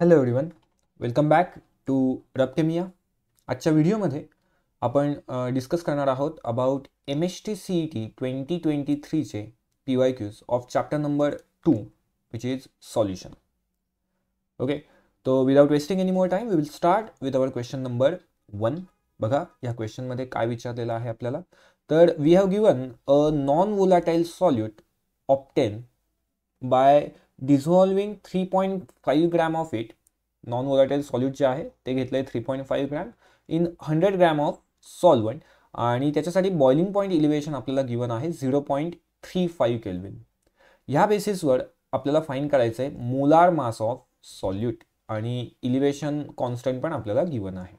Hello everyone welcome back to रप्टेमिया आजच्या व्हिडिओमध्ये आपण डिस्कस करणार आहोत about M H T C E T twenty twenty थ्रीचे P Y Qs of chapter number two which is solution okay तो without wasting any more time we will start with our question number one बघा या क्वेश्चनमध्ये काय विचारलेलं आहे आपल्याला तर we have given a non volatile solute obtained by dissolving three point five gram of it non volatile solute जे आहे ते घेतलं आहे three point five gram in hundred gram of solvent आणि त्याच्यासाठी बॉइलिंग पॉईंट इलिव्हेशन आपल्याला given आहे zero point three five kelvin ह्या बेसिसवर आपल्याला फाईन करायचं आहे मोलार मास ऑफ सॉल्यूट आणि इलिव्हेशन कॉन्स्टंट पण आपल्याला गिवन आहे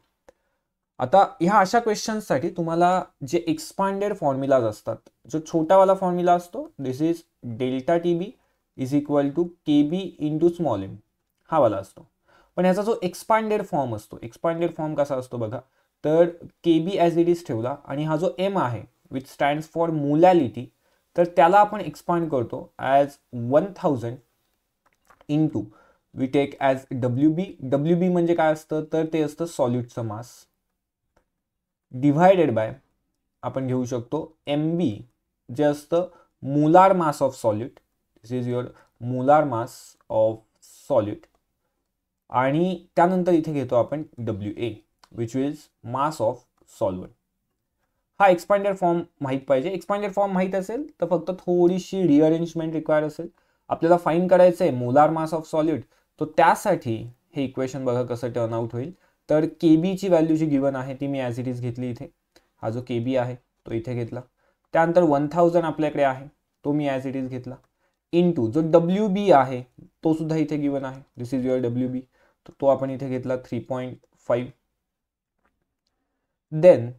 आता ह्या अशा क्वेश्चन्ससाठी तुम्हाला जे एक्सपांडेड फॉर्म्युलाज असतात जो छोटावाला फॉर्म्युला असतो this is delta T B is equal to K B into small M हा वाला असतो पण याचा जो एक्सपांडेड फॉर्म असतो एक्सपांडेड फॉर्म कसा असतो बघा तर K B as it is ठेवला आणि हा जो एम आहे विच स्टँड फॉर मुलॅलिटी तर त्याला आपण एक्सपांड करतो as one thousand two we take as W B W B म्हणजे काय असतं तर ते असतं सॉलिडचं मास डिव्हायडेड बाय आपण घेऊ शकतो एम बी जे असतं molar mass of solid this is your molar mass of solid आणि त्यानंतर इथे घेतो आपण W A which is mass of solvent हा एक्सपांडेड फॉर्म माहीत पाहिजे एक्सपांडेड फॉर्म माहीत असेल तर फक्त थोडीशी रिअरेंजमेंट रिक्वायर असेल आपल्याला फाईन करायचं आहे मोलार मास ऑफ सॉलिड तो त्यासाठी हे इक्वेशन बघा कसं टर्न आउट होईल तर के बीची व्हॅल्यू जी गिवन आहे ती मी ॲज इट इज घेतली इथे हा जो के बी आहे तो इथे घेतला त्यानंतर वन थाउजंड आपल्याकडे आहे तो मी ॲज इट इज घेतला इंटू जो डब्ल्यू बी आहे तो सुद्धा इथे गिवन आहे this is your W B तर तो आपण इथे घेतला थ्री पॉईंट फाईव्ह देन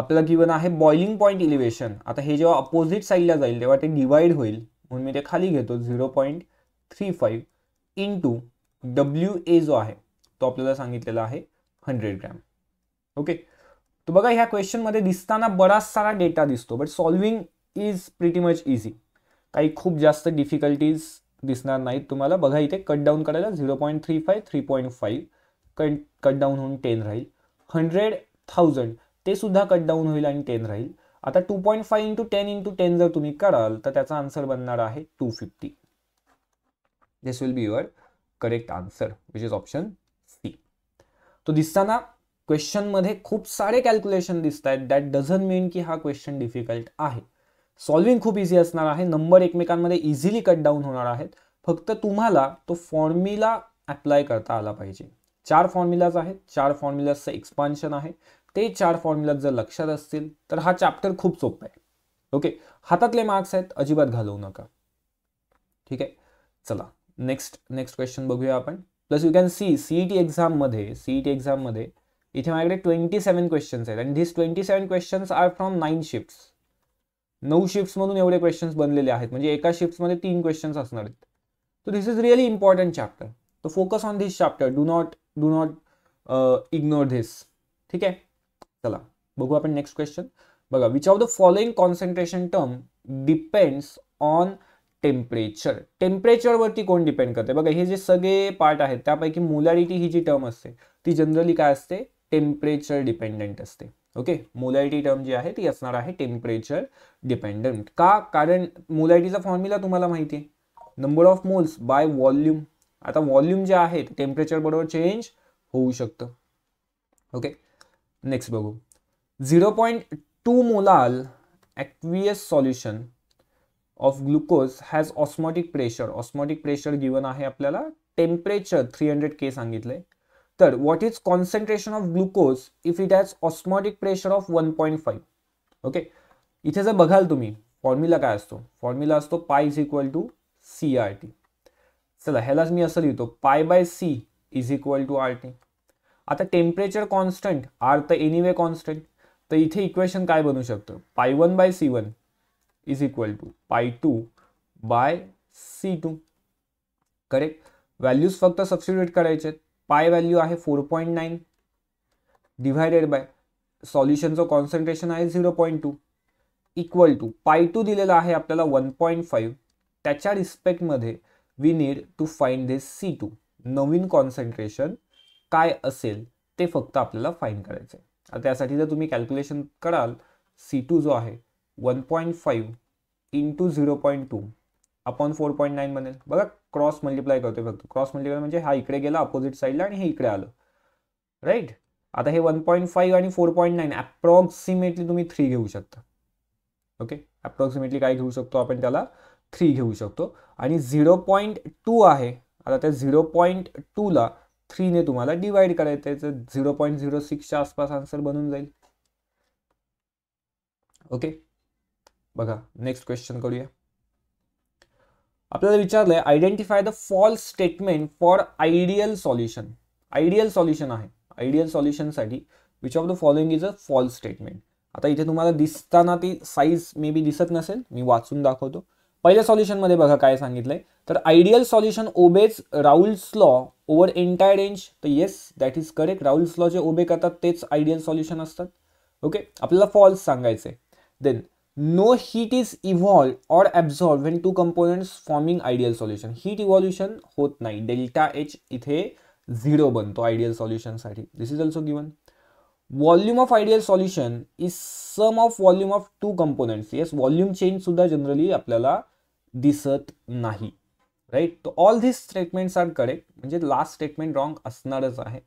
आपल्याला गिवन आहे बॉइलिंग पॉईंट इलिव्हेशन आता हे जेव्हा अपोजिट साईडला जाईल तेव्हा ते डिवाइड होईल म्हणून मी ते खाली घेतो zero point three five into W A जो आहे तो आपल्याला सांगितलेला आहे हंड्रेड ग्रॅम ओके तो बघा ह्या क्वेश्चनमध्ये दिसताना बराच सारा डेटा दिसतो but solving is pretty much easy काही खूप जास्त डिफिकल्टीज दिसणार नाहीत तुम्हाला बघा इथे कट डाऊन करायला zero point three five three point five cut cut down होऊन टेन राहील हंड्रेड थाउजंड ते सुद्धा कट डाऊन होईल आणि टेन राहील आता two point five into ten into ten जर तुम्ही कराल तर त्याचा आन्सर बनणार आहे two fifty this will be your correct answer which is option C तो दिसताना क्वेश्चनमध्ये खूप सारे कॅल्क्युलेशन दिसत आहेत दॅट डझन मीन की हा क्वेश्चन डिफिकल्ट आहे सॉल्विंग खूप इझी असणार आहे नंबर एकमेकांमध्ये इझिली कट डाऊन होणार आहेत फक्त तुम्हाला तो फॉर्म्युला अप्लाय करता आला पाहिजे चार फॉर्म्युलाज आहेत चार फॉर्म्युलाजचं एक्सपान्शन आहे ते चार फॉर्म्युलाज जर लक्षात असतील तर हा चॅप्टर खूप सोपा आहे ओके हातातले मार्क्स आहेत अजिबात घालवू नका ठीक आहे चला नेक्स्ट नेक्स्ट क्वेश्चन बघूया आपण plus you can see CET एक्झाममध्ये सीईटी एक्झाममध्ये इथे माझ्याकडे ट्वेंटी सेवन क्वेश्चन्स आहेत and this twenty seven questions are from nine shifts नऊ शिफ्ट्समधून एवढे क्वेश्चन्स बनलेले आहेत म्हणजे एका शिफ्ट्समध्ये तीन क्वेश्चन्स असणार आहेत तर this is really important chapter तर focus on this chapter do not do not ignore this ठीक आहे चला बघू आपण नेक्स्ट क्वेश्चन बघा which of the following concentration term depends on temperature टेम्परेचरवरती कोण डिपेंड करते बघा हे जे सगळे पार्ट आहेत त्यापैकी मोलॅरिटी ही जी टर्म असते ती जनरली काय असते टेम्परेचर डिपेंडेंट असते ओके मोलायटी टर्म जी आहे ती असणार आहे टेम्परेचर डिपेंडंट का कारण मोलायटीचा फॉर्म्युला तुम्हाला माहिती आहे number of moles by volume आता व्हॉल्यूम जे आहे ते टेम्परेचर बरोबर चेंज होऊ शकतं ओके नेक्स्ट बघू zero point two molal aqueous solution of glucose has osmotic pressure osmotic pressure given आहे आपल्याला टेम्परेचर थ्री हंड्रेड के सांगितलं आहे तर what is concentration of glucose if it has osmotic pressure of one point five okay इथे जर बघाल तुम्ही formula काय असतो फॉर्म्युला असतो pi is equal to C R T चला ह्यालाच मी असं लिहितो pi by C is equal to R T आता टेम्परेचर कॉन्स्टंट आर तर एनिवे कॉन्स्टंट तर इथे इक्वेशन काय बनू शकतं pi one by C one is equal to pi two by C two correct values फक्त सबस्टिट्यूट करायचे आहेत पाय व्हॅल्यू आहे four point nine divided by सॉल्युशनचं कॉन्सन्ट्रेशन आहे zero point two equal to pi two दिलेला आहे आपल्याला one point five त्याच्या रिस्पेक्टमध्ये we need to find this C two नवीन कॉन्सन्ट्रेशन काय असेल ते फक्त आपल्याला फाईन करायचं आहे त्यासाठी जर तुम्ही कॅल्क्युलेशन कराल सी टू जो आहे one point five into zero point two upon four point nine बनेल बघा क्रॉस मल्टिप्लाय करतोय फक्त क्रॉस मल्टिप्लाय म्हणजे हा इकडे गेला अपोजिट साईडला आणि हे इकडे आलं राईट आता हे वन पॉईंट फाईव्ह आणि फोर पॉईंट नाईन अप्रॉक्सिमेटली तुम्ही थ्री घेऊ शकता ओके अप्रॉक्सिमेटली काय घेऊ शकतो आपण त्याला थ्री घेऊ शकतो आणि झिरो पॉईंट टू आहे आता त्या झिरो पॉईंट टूला थ्रीने तुम्हाला डिवाइड करायचं आहे झिरो पॉईंट झिरो सिक्सच्या आसपास आन्सर बनून जाईल ओके बघा नेक्स्ट क्वेश्चन करूया आपल्याला विचारलं आहे identify the false statement for ideal solution ideal solution आहे आयडियल सॉल्युशनसाठी which of the following is a false statement आता इथे तुम्हाला दिसताना ती साईज मे बी दिसत नसेल मी वाचून दाखवतो पहिल्या सॉल्युशनमध्ये बघा काय सांगितलंय तर ideal solution obeys Raoult's law over entire range तर yes that is correct Raoult's law जे ओबे करतात तेच आयडियल सॉल्युशन असतात ओके आपल्याला फॉल्स सांगायचंय then no heat is evolve or absorbed when two components forming ideal solution heat evolution होत नाही delta H इथे झिरो बनतो आयडियल सॉल्युशनसाठी this is also given volume of ideal solution is sum of volume of two components yes volume change सुद्धा generally आपल्याला दिसत नाही right तर all this statements are correct म्हणजे लास्ट स्टेटमेंट रॉंग असणारच आहे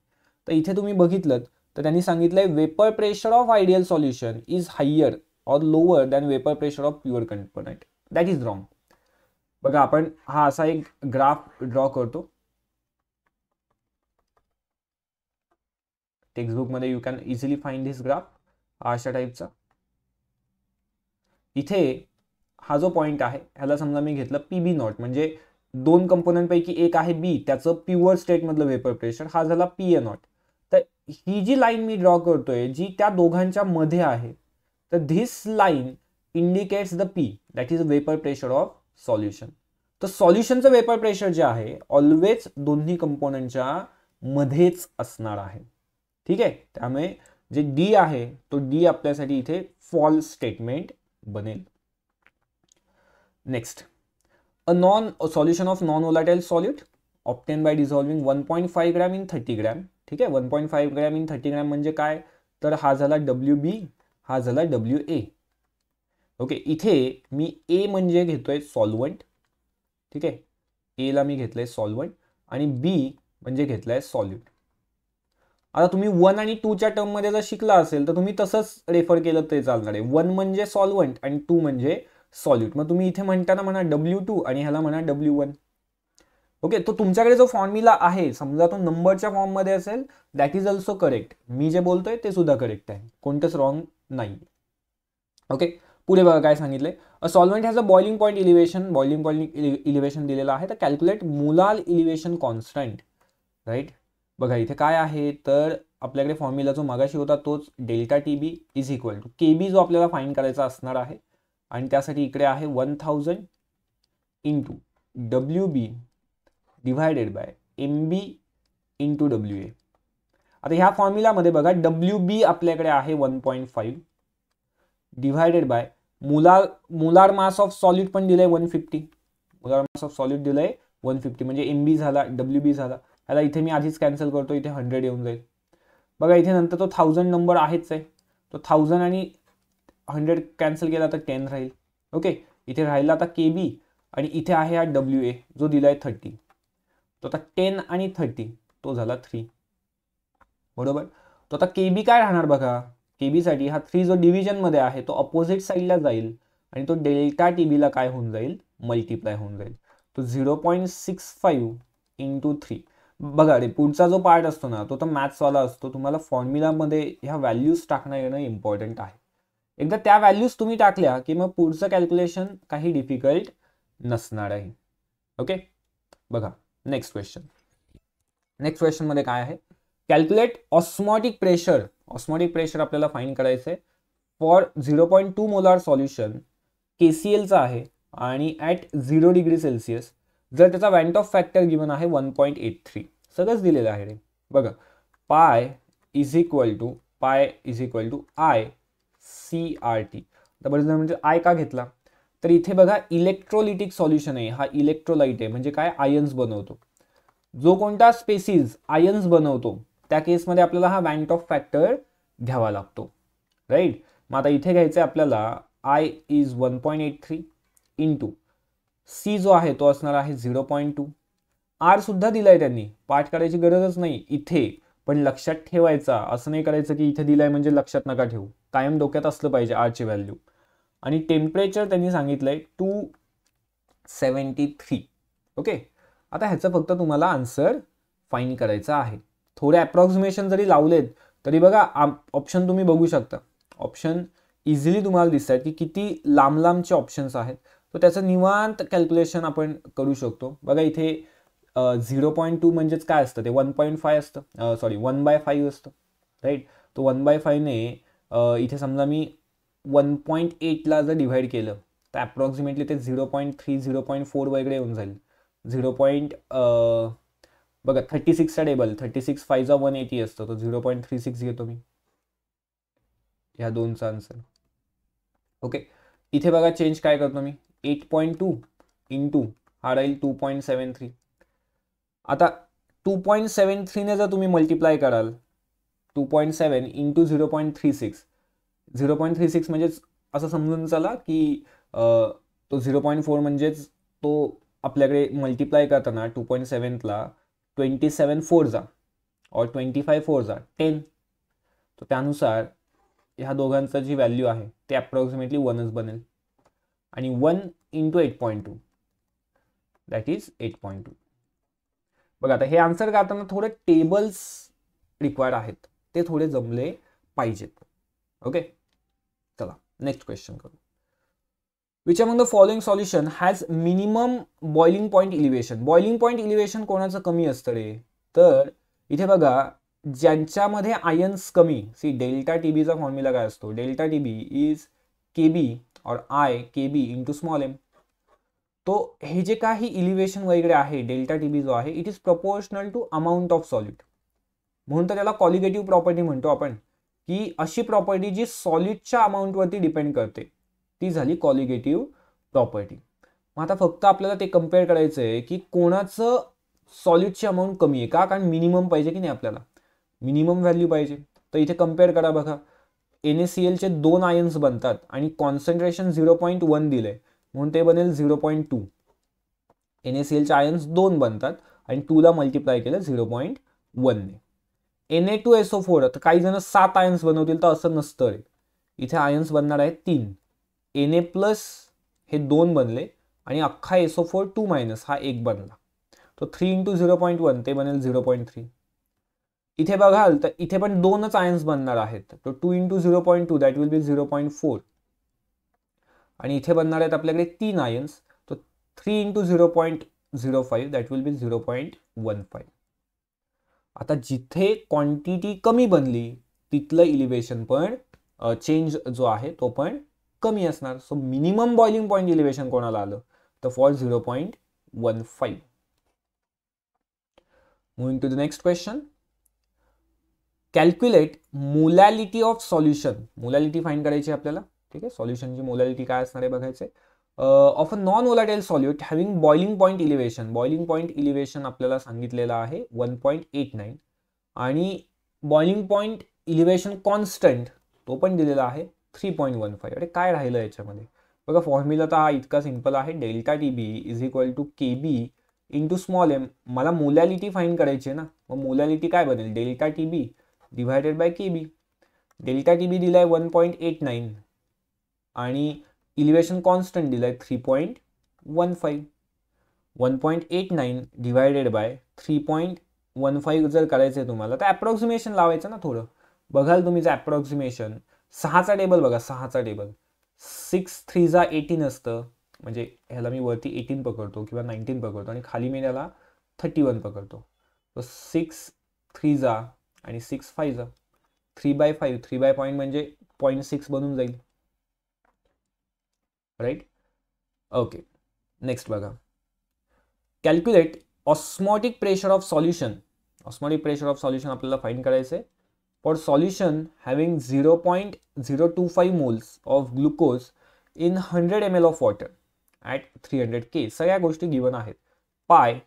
तर इथे तुम्ही बघितलं तर त्यांनी सांगितलंय vapour pressure of ideal solution is higher or lower than vapour pressure of pure component. That is wrong. बघा आपण हा असा एक ग्राफ ड्रॉ करतो टेक्स्टबुक मध्ये you can easily find this graph अशा टाईपचा इथे हा जो पॉइंट आहे ह्याला समजा मी घेतलं पी बी नॉट म्हणजे दोन पैकी एक आहे बी त्याचं प्युअर स्टेटमधलं वेपर प्रेशर हा झाला पी ए नॉट तर ही जी लाईन मी ड्रॉ करतोय जी त्या दोघांच्या मध्ये आहे तर this line indicates the P that is vapour pressure of solution तर सॉल्युशनचं वेपर प्रेशर जे आहे ऑलवेज दोन्ही कंपोनंटच्या मध्येच असणार आहे ठीक आहे त्यामुळे जे डी आहे तो डी आपल्यासाठी इथे फॉल स्टेटमेंट बनेल next a non solution of non volatile solute obtained by dissolving one point five gram in thirty gram ठीक आहे one point five gram in thirty gram म्हणजे काय तर हा झाला डब्ल्यू बी हा झाला डब्ल्यू ए ओके इथे मी ए म्हणजे घेतोय सॉल्वंट ठीक आहे एला मी घेतलंय सॉल्वंट आणि बी म्हणजे घेतलाय सॉल्युट आता तुम्ही वन आणि टूच्या टर्ममध्ये जर शिकला असेल तर तुम्ही तसंच रेफर केलं तरी चालणार आहे वन म्हणजे सॉल्वंट आणि टू म्हणजे सॉल्युट मग तुम्ही इथे म्हणताना म्हणा डब्ल्यू टू आणि ह्याला म्हणा डब्ल्यू वन ओके तो तुमच्याकडे जो फॉर्म्युला आहे समजा तो नंबरच्या फॉर्ममध्ये असेल दॅट इज ऑल्सो करेक्ट मी जे बोलतोय ते सुद्धा करेक्ट आहे कोणतंच रॉंग नाही ओके पुढे बघा काय सांगितले a solvent has a boiling point elevation boiling point elevation दिलेलं आहे तर calculate molal elevation constant right बघा इथे काय आहे तर आपल्याकडे फॉर्म्युला जो मागाशी होता तोच delta T B is equal to K B जो आपल्याला फाईन करायचा असणार आहे आणि त्यासाठी इकडे आहे one thousand into W B divided by M B into W A आता ह्या फॉर्म्युलामध्ये बघा डब्ल्यू बी आपल्याकडे आहे one point five divided by molar molar mass of solid पण दिलाय one fifty molar mass of solid दिलाय वन फिफ्टी म्हणजे एम बी झाला डब्ल्यू बी झाला ह्याला इथे मी आधीच कॅन्सल करतो इथे हंड्रेड येऊन जाईल बघा इथे नंतर तो थाउजंड नंबर आहेच आहे तो थाउजंड आणि हंड्रेड कॅन्सल केला तर टेन राहील ओके इथे राहिला आता के बी आणि इथे आहे हा डब्ल्यू ए जो दिला आहे थर्टी तो आता टेन आणि थर्टी तो झाला थ्री बरोबर तो आता के बी काय राहणार बघा टीबीसाठी हा थ्री जो डिव्हिजनमध्ये आहे तो अपोजिट साईडला जाईल आणि तो डेल्टा टीबीला काय होऊन जाईल मल्टिप्लाय होऊन जाईल तो zero point six five into three बघा रे पुढचा जो पार्ट असतो ना तो तर मॅथ्सवाला असतो तुम्हाला फॉर्म्युलामध्ये ह्या व्हॅल्यूज टाकणं येणं इम्पॉर्टंट आहे एकदा त्या व्हॅल्यूज तुम्ही टाकल्या की मग पुढचं कॅल्क्युलेशन काही डिफिकल्ट नसणार आहे ओके बघा नेक्स्ट क्वेश्चन नेक्स्ट क्वेश्चनमध्ये काय आहे calculate osmotic pressure osmotic pressure आपल्याला फाईन करायचं आहे for zero point two molar solution K C एलचं आहे आणि ॲट झिरो डिग्री सेल्सिअस जर त्याचा वॅन्ट ऑफ फॅक्टर गिवन आहे वन पॉईंट एट थ्री सगळंच दिलेलं आहे रे बघा pi is equal to pi is equal to I C R T double बरेच म्हणजे आय का घेतला तर इथे बघा इलेक्ट्रोलिटिक सॉल्युशन आहे हा इलेक्ट्रोलाइट आहे म्हणजे काय आयन्स बनवतो जो कोणता स्पेसीज आयन्स बनवतो त्या केसमध्ये आपल्याला हा वँट ऑफ फॅक्टर घ्यावा लागतो राईट मग आता इथे घ्यायचं आहे आपल्याला I is one point eight three two C जो आहे तो असणार आहे झिरो पॉईंट टू आरसुद्धा दिला आहे त्यांनी पाठ करायची गरजच नाही इथे पण लक्षात ठेवायचा असं नाही करायचं की इथे दिलं आहे म्हणजे लक्षात नका ठेवू कायम डोक्यात असलं पाहिजे आरची व्हॅल्यू आणि टेम्परेचर त्यांनी सांगितलं आहे टू सेवन्टी थ्री ओके आता ह्याचं फक्त तुम्हाला आन्सर फाईन करायचा आहे थोडे अप्रॉक्सिमेशन जरी लावलेत तरी बघा ऑप्शन तुम्ही बघू शकता ऑप्शन इझिली तुम्हाला दिसत आहेत की किती लांब लांबचे ऑप्शन्स आहेत तर त्याचं निवांत कॅल्क्युलेशन आपण करू शकतो बघा इथे झिरो पॉईंट टू म्हणजेच काय असतं ते वन पॉईंट फाय असतं सॉरी वन बाय फाईव्ह असतं राईट तो वन बाय फायने इथे समजा मी वन पॉईंट एटला जर डिव्हाइड केलं तर अप्रॉक्सिमेटली ते zero point three zero point four वगैरे येऊन जाईल झिरो पॉईंट बघा थर्टी सिक्सचा टेबल थर्टी सिक्स फायचा वन एटी असतो तो झिरो पॉईंट थ्री सिक्स घेतो मी ह्या दोनचा आन्सर ओके इथे बघा चेंज काय करतो मी eight point two in two हा राहील टू पॉईंट सेवन थ्री आता टू पॉईंट सेवन थ्रीने जर तुम्ही मल्टिप्लाय कराल two point seven in two zero point three six zero point three six म्हणजेच असं समजून चला की तो झिरो पॉईंट फोर म्हणजेच तो आपल्याकडे मल्टिप्लाय करताना टू पॉईंट सेवनला ट्वेंटी सेवन फोर जा और ट्वेंटी फाय फोर जा टेन तर त्यानुसार ह्या दोघांचं जी व्हॅल्यू आहे ते अप्रॉक्सिमेटली वनच बनेल आणि one into eight point two that is eight point two बघा आता हे आन्सर करताना थोडे टेबल्स रिक्वायर्ड आहेत ते थोडे जमले पाहिजेत ओके चला नेक्स्ट क्वेश्चन करू which among the following solution has minimum boiling point elevation boiling point elevation कोणाचं कमी असतं रे तर इथे बघा ज्यांच्यामध्ये आयन्स कमी सी डेल्टा टी बीचा फॉर्म्युला काय असतो delta T B is K B और I K B to small M तो हे जे काही इलिव्हेशन वगैरे आहे डेल्टा टी बी जो आहे it is proportional to amount of solid म्हणून तर त्याला कॉलिगेटिव्ह प्रॉपर्टी म्हणतो आपण की अशी प्रॉपर्टी जी सॉलिडच्या अमाऊंटवरती डिपेंड करते ती झाली कॉलिगेटिव्ह प्रॉपर्टी मग आता फक्त आपल्याला ते कम्पेअर करायचं आहे की कोणाचं सॉलिडची अमाऊंट कमी आहे का कारण मिनिमम पाहिजे की नाही आपल्याला मिनिमम व्हॅल्यू पाहिजे तर इथे कम्पेअर करा बघा एन एस सी एलचे दोन आयन्स बनतात आणि कॉन्सन्ट्रेशन झिरो पॉईंट वन दिलं आहे म्हणून ते बनेल zero point two N S C एलचे आयन्स दोन बनतात आणि टूला मल्टिप्लाय केलं झिरो पॉईंट वनने N A two S O four तर काही जण सात आयन्स बनवतील तर असं नसतं रे इथे आयन्स बनणार आहेत तीन एन ए प्लस हे दोन बनले आणि अख्खा एसओ फोर टू मायनस हा एक बनला तो three into zero point one ते बनेल झिरो पॉईंट थ्री इथे बघाल तर इथे पण दोनच आयन्स बनणार आहेत तो two into zero point two that will be zero point four आणि इथे बनणार आहेत आपल्याकडे तीन आयन्स तो three into zero point zero five that will be zero point one five आता जिथे क्वांटिटी कमी बनली तिथलं इलिव्हेशन पण चेंज जो आहे तो पण कमी असणार so minimum boiling point elevation कोणाला आलं तर for zero point one five moving to the next question calculate molality of solution molality find करायची आपल्याला ठीक आहे सॉल्युशनची मोलॅलिटी काय असणार आहे बघायचं of a non volatile solute having boiling point elevation boiling point elevation आपल्याला सांगितलेलं आहे वन पॉईंट एट नाईन आणि बॉइलिंग पॉईंट इलिव्हेशन कॉन्स्टंट तो पण दिलेला आहे थ्री पॉईंट वन फाईव्ह अरे काय राहिलं याच्यामध्ये बघा फॉर्म्युला तर हा इतका सिम्पल आहे delta T B is equal to K B to small M मला मोलॅलिटी फाईन करायची आहे ना मग मोलॅलिटी काय बनेल delta T B divided by K B delta T B दिलाय वन पॉईंट एट नाईन आणि इलिव्हेशन कॉन्स्टंट दिलाय three point one five one point eight nine divided by three point one five जर करायचं आहे तुम्हाला तर ॲप्रॉक्सिमेशन लावायचं ना थोडं बघाल तुम्ही जर ॲप्रॉक्सिमेशन सहाचा टेबल बघा सहाचा टेबल सिक्स जा एटीन असतं म्हणजे ह्याला मी वरती एटीन पकडतो किंवा नाईन्टीन पकडतो आणि खाली मी त्याला थर्टी वन पकडतो तो सिक्स थ्री जा आणि सिक्स फाय जा three by five three by point म्हणजे पॉईंट सिक्स बनून जाईल राईट ओके नेक्स्ट बघा calculate osmotic pressure of solution osmotic pressure of solution आपल्याला फाईन करायचं आहे for solution having 0.025 moles of glucose in 100 ml of water at 300 के सगळ्या गोष्टी given आहेत पाय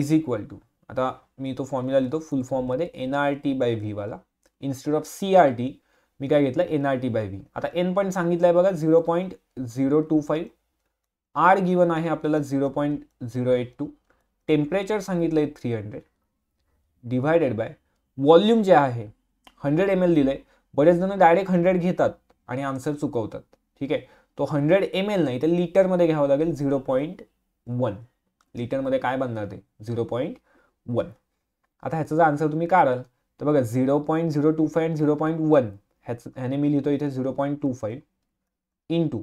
इज इक्वल टू आता मी तो फॉर्म्युला लिहितो फुल फॉर्ममध्ये एन आर टी बाय व्हीवाला instead of C R T मी काय घेतलं N R T by V आता एन पॉईंट सांगितलं आहे बघा zero point zero two five R given आहे आपल्याला zero point zero eight two temperature सांगितलं आहे three hundred divided by volume जे आहे हंड्रेड एम एल दिलं आहे बरेच जण डायरेक्ट हंड्रेड घेतात आणि आन्सर चुकवतात ठीक आहे तो हंड्रेड एम एल नाही तर लिटरमध्ये घ्यावं लागेल झिरो पॉईंट वन लिटरमध्ये काय बनणार ते झिरो पॉईंट वन आता ह्याचं जर आन्सर तुम्ही काढाल तर बघा zero point zero two five zero point one ह्याचं ह्याने मी लिहितो इथे zero point two five into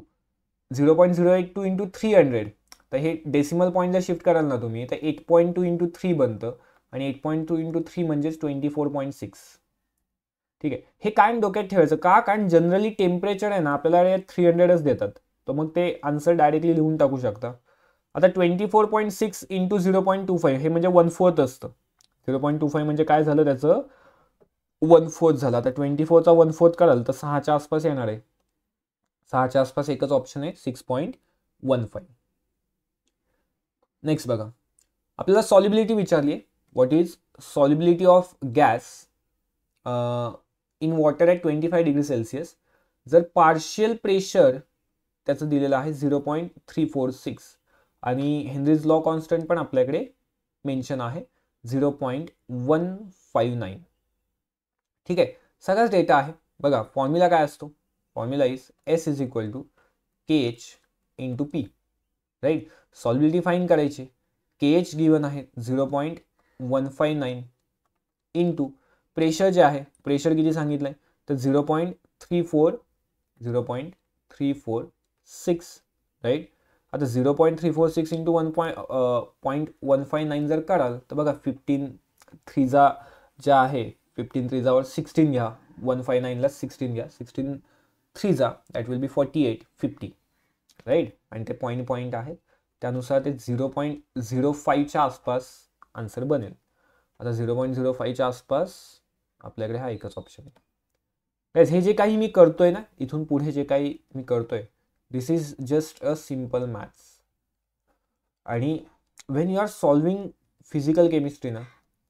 zero point zero eight two into three hundred तर हे डेसिमल पॉईंटला शिफ्ट कराल ना तुम्ही तर eight point two into three बनतं आणि eight point two into three म्हणजेच ट्वेंटी फोर पॉईंट सिक्स ठीक आहे हे कायम डोक्यात ठेवायचं का कारण जनरली टेम्परेचर आहे ना आपल्याला थ्री हंड्रेडच देतात तर मग ते आन्सर डायरेक्टली लिहून टाकू शकता आता twenty four point six into zero point two five हे म्हणजे वन फोर्थ असतं झिरो पॉईंट टू फाईव्ह म्हणजे काय झालं त्याचं वन फोर्थ झालं आता ट्वेंटी फोरचा वन फोर्थ कराल तर सहाच्या आसपास येणार आहे सहाच्या आसपास एकच ऑप्शन आहे six point one five next बघा आपल्याला सॉलिबिलिटी विचारली आहे what is solubility of gas in water at twenty five degree Celsius जर पार्शियल प्रेशर त्याचं दिलेलं आहे zero point three four six आणि हेनरीज लॉ कॉन्स्टंट पण आपल्याकडे मेन्शन आहे zero point one five nine ठीक आहे सगळाच डेटा आहे बघा फॉर्म्युला काय असतो formula is S is equal to K H in to P right solubility find करायची के एच गिवन आहे zero point one five nine into pressure जे आहे प्रेशर किती सांगितलं आहे तर zero point three four zero point three four six right आता zero point three four six into one point point one five nine जर काढाल तर बघा फिफ्टीन थ्रीजा ज्या आहे फिफ्टीन थ्रीजावर सिक्स्टीन घ्या वन फाय नाईनला सिक्स्टीन घ्या सिक्स्टीन थ्रीजा that will be forty eight fifty right आणि ते पॉईंट पॉईंट आहे त्यानुसार ते झिरो पॉईंट झिरो फाईव्हच्या आसपास आन्सर बनेल आता झिरो पॉईंट झिरो फाईव्हच्या आसपास आपल्याकडे हा एकच ऑप्शन आहे हे जे काही मी करतोय ना इथून पुढे जे काही मी करतोय this is just a simple maths आणि when you are solving physical chemistry ना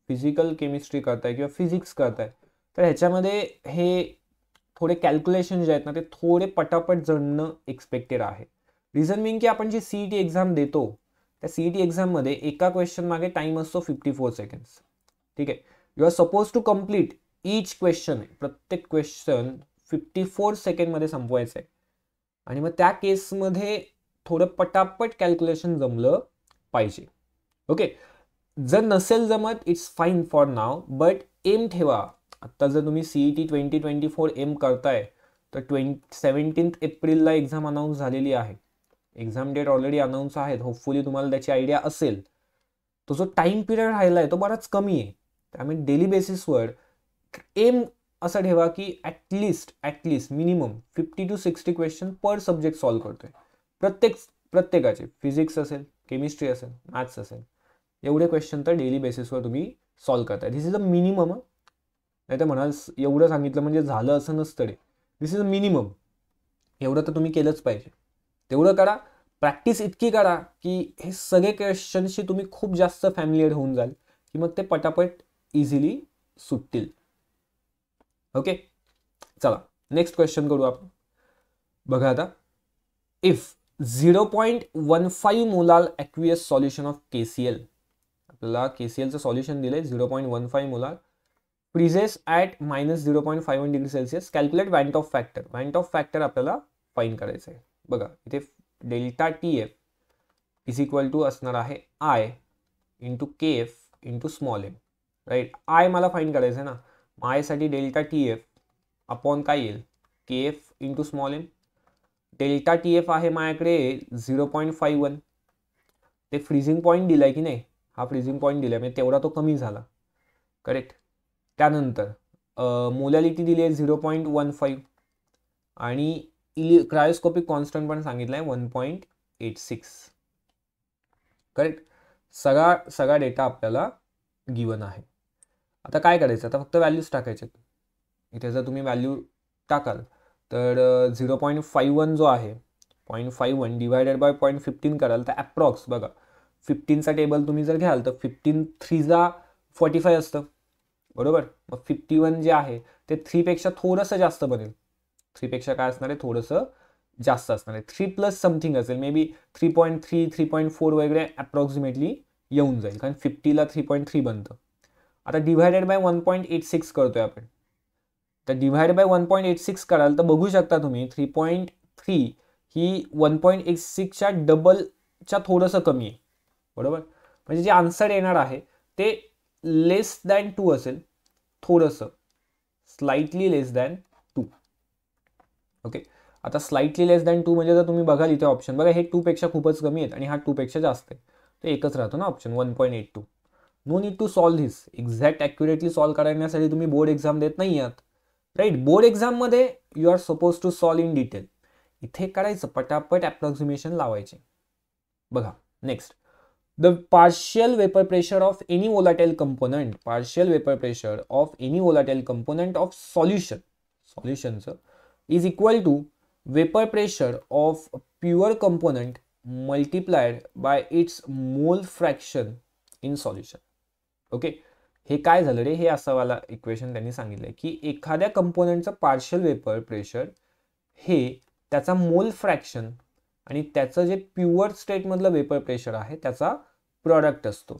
फिजिकल केमिस्ट्री करताय किंवा फिजिक्स करताय तर ह्याच्यामध्ये हे थोडे कॅल्क्युलेशन जे आहेत ना ते थोडे पटापट जणणं एक्सपेक्टेड आहे रिझन मिंग की आपण जी सी टी एक्झाम देतो त्या सी ई e टी एक्झाममध्ये एका क्वेश्चन मागे टाइम असतो फिफ्टी फोर सेकंड्स ठीक आहे you are suppose to complete each question प्रत्येक क्वेश्चन फिफ्टी फोर सेकंडमध्ये संपवायचं आहे आणि मग त्या केसमध्ये थोडं पटापट कॅल्क्युलेशन जमलं पाहिजे ओके जर नसेल जमत it's fine for now but aim ठेवा आत्ता जर तुम्ही C E T twenty twenty four aim करताय तर ट्वें सेवन्टीन्थ एप्रिलला एक्झाम अनाऊन्स झालेली आहे एक्झाम डेट ऑलरेडी अनाऊन्स आहेत होपफुली तुम्हाला त्याची आयडिया असेल तो जो टाइम पिरियड राहिला आहे तो बराच कमी आहे आम्ही डेली बेसिसवर एम असं ठेवा की at least at least minimum fifty to sixty question per subject solve करतोय प्रत्येक प्रत्येकाचे फिजिक्स असेल केमिस्ट्री असेल मॅथ्स असेल एवढे क्वेश्चन तर डेली बेसिसवर तुम्ही सॉल्व्ह करताय दिस इज अ मिनिमम नाही तर म्हणाल एवढं सांगितलं म्हणजे झालं असं नसतं रे दिस इज अ मिनिमम एवढं तर तुम्ही केलंच पाहिजे तेवढं करा प्रॅक्टिस इतकी करा की हे सगळे क्वेश्चनशी तुम्ही खूप जास्त फॅमिलियर होऊन जाल की मग ते पटापट इझिली सुटतील ओके चला नेक्स्ट क्वेश्चन करू आपण बघा आता if zero point one five molal aqueous solution of K C L आपल्याला के सी एलचं सॉल्युशन दिलं आहे zero point one five molal freezes at minus zero point five one degree Celsius calculate van't of factor van't of factor आपल्याला find करायचं आहे बघा इथे delta T F is equal to असणार आहे I into K F into small M right I मला find करायचं आहे ना मायसाठी डेल्टा टी एफ अपॉन काय येईल K F into small M delta T F आहे माझ्याकडे झिरो पॉईंट फाईव्ह वन ते फ्रीझिंग पॉईंट दिला आहे की नाही हा फ्रीझिंग पॉईंट दिला आहे म्हणजे तेवढा तो कमी झाला करेक्ट त्यानंतर मोलॅलिटी दिली आहे झिरो पॉईंट वन फाईव्ह आणि इलि क्रायोस्कोपिक कॉन्स्टंट पण सांगितलं आहे one point eight six correct सगळा सगळा डेटा आपल्याला गिवन आहे आता काय करायचं आता फक्त व्हॅल्यूज टाकायचे इथे जर तुम्ही व्हॅल्यू टाकाल तर झिरो पॉईंट फाईव्ह वन जो आहे point five one divided by point fifteen कराल तर ॲप्रॉक्स बघा फिफ्टीनचा टेबल तुम्ही जर घ्याल तर फिफ्टीन थ्रीचा फॉर्टी फाय असतं बरोबर मग फिफ्टी वन जे आहे ते थ्रीपेक्षा थोडंसं जास्त बनेल थ्रीपेक्षा काय असणार आहे थोडंसं जास्त असणार आहे थ्री प्लस समथिंग असेल maybe three point three three point four वगैरे ॲप्रॉक्सिमेटली येऊन जाईल कारण फिफ्टीला थ्री पॉईंट थ्री बनतं आता divided by one point eight six करतोय आपण तर divide by one point eight six कराल तर बघू शकता तुम्ही थ्री पॉईंट थ्री ही वन पॉईंट एट सिक्सच्या डबलच्या थोडंसं कमी आहे बरोबर म्हणजे जे आन्सर येणार आहे ते लेस दॅन टू असेल थोडंसं slightly less than two okay आता स्लाइटली लेस दॅन टू म्हणजे जर तुम्ही बघाल इथे ऑप्शन बघा हे टूपेक्षा खूपच कमी आहेत आणि हा टूपेक्षा जास्त आहे तो एकच राहतो ना option one point eight two no need to solve this exact accurately solve करण्यासाठी तुम्ही बोर्ड एक्झाम देत नाही आहात राईट बोर्ड एक्झाममध्ये you are suppose to solve in detail इथे करायचं पटापट ॲप्रॉक्सिमेशन लावायचे बघा next the partial vapour pressure of any volatile component partial vapour pressure of any volatile component of solution सॉल्युशनचं is equal to vapour pressure of pure component multiplied by it's मोल fraction in solution okay हे काय झालं रे हे वाला equation त्यांनी सांगितलं की एखाद्या कंपोनंटचं पार्शल वेपर प्रेशर हे त्याचा मोल फ्रॅक्शन आणि त्याचं जे प्युअर स्टेटमधलं वेपर प्रेशर आहे त्याचा प्रॉडक्ट असतो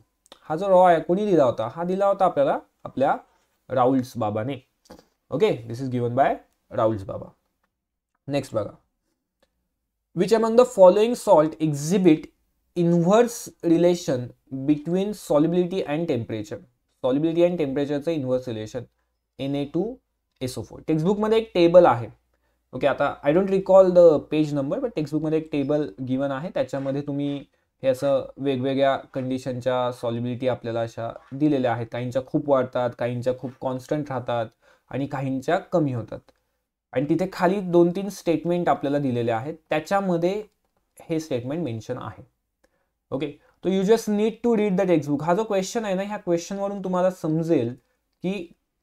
हा जो रॉ आहे कोणी दिला होता हा दिला होता आपल्याला आपल्या राऊल्स बाबाने okay this is given by Raoult's बाबा नेक्स्ट बघा which among the following salt exhibit inverse relation temperature solubility and टेम्परेचरचं inverse relation N N two two Na2SO4 four टेक्स्टबुकमध्ये एक टेबल आहे ओके आता I don't recall the page number but टेक्स्टबुकमध्ये एक table given आहे त्याच्यामध्ये तुम्ही हे असं वेगवेगळ्या कंडिशनच्या सॉलिबिलिटी आपल्याला अशा दिलेल्या आहेत काहींच्या खूप वाढतात काहींच्या खूप कॉन्स्टंट राहतात आणि काहींच्या कमी होतात आणि तिथे खाली दोन तीन स्टेटमेंट आपल्याला दिलेले आहेत त्याच्यामध्ये हे स्टेटमेंट मेन्शन आहे ओके तर you just need to read the textbook हा जो क्वेश्चन आहे ना ह्या क्वेश्चनवरून तुम्हाला समजेल की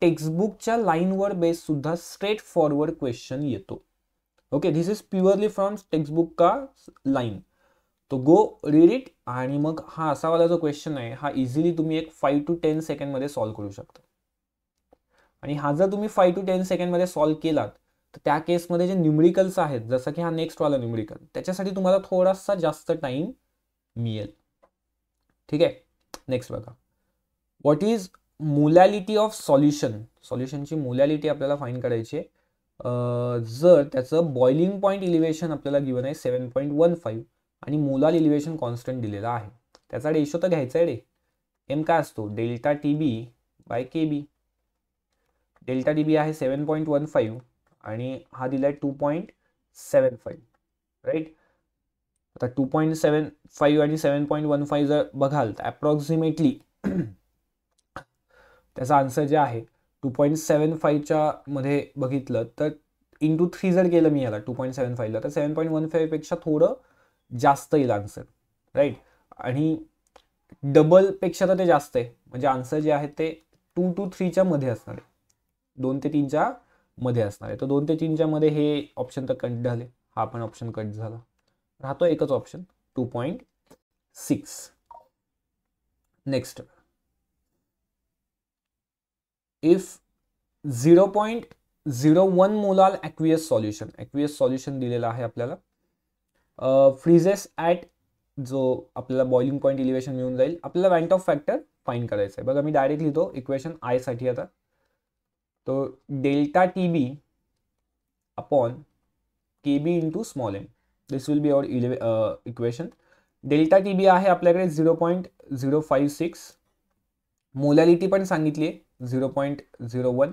टेक्स्टबुकच्या लाईनवर बेस स्ट्रेट फॉरवर्ड क्वेश्चन येतो okay this is purely from textbook का लाईन तो गो रीड इट आणि मग हा असावाला जो क्वेश्चन आहे हा इझिली तुम्ही एक फाईव्ह टू टेन सेकंडमध्ये सॉल्व करू शकता आणि हा जर तुम्ही फाईव्ह टू टेन सेकंडमध्ये सॉल्व केलात तर त्या केसमध्ये जे न्युमरिकल्स आहेत जसं की हा नेक्स्ट वाला न्युमरिकल त्याच्यासाठी तुम्हाला थोडासा जास्त टाईम मिळेल ठीक आहे नेक्स्ट बघा what is molality of solution सॉल्युशनची मुलॅलिटी आपल्याला फाईन करायची आहे जर त्याचं बॉइलिंग पॉईंट इलिव्हेशन आपल्याला गिवन आहे सेवन पॉईंट वन फाईव्ह आणि मुलाल इलिव्हेशन कॉन्स्टंट दिलेला आहे त्याचा रेशो तर घ्यायचा आहे रे एम काय असतो delta T B by K B delta T B आहे सेवन पॉईंट वन फाईव्ह आणि हा दिला आहे two point seven five right आता टू पॉईंट सेवन फाईव्ह आणि सेवन पॉईंट वन फाईव्ह जर बघाल तर ॲप्रॉक्सिमेटली त्याचा आन्सर जे आहे टू पॉईंट सेवन फाईव्हच्या मध्ये बघितलं तर इंटू थ्री जर केलं मी याला टू पॉईंट सेवन फाईव्हला तर सेवन पॉईंट वन फाईव्हपेक्षा थोडं जास्त येईल आन्सर राईट आणि डबलपेक्षा तर ते जास्त आहे म्हणजे आन्सर जे आहे ते टू टू थ्रीच्या मध्ये असणार आहे दोन ते तीनच्या मध्ये असणार आहे तर दोन ते तीनच्या मध्ये हे ऑप्शन तर कट झाले हा पण ऑप्शन कट झाला राहतो एकच option two point six next if zero point zero one molal aqueous solution aqueous solution दिलेलं आहे आपल्याला फ्रीजेस ॲट जो आपल्याला बॉइलिंग पॉईंट इलिव्हेशन मिळून जाईल आपल्याला वॅन्ट ऑफ फॅक्टर फाईन करायचं आहे बघा मी डायरेक्ट लिहितो इक्वेशन आयसाठी आता तो delta T B upon K B into small M this will be our इलेवे इक्वेशन डेल्टा टी बी आहे आपल्याकडे zero point zero five six molality पण सांगितली आहे झिरो पॉईंट झिरो वन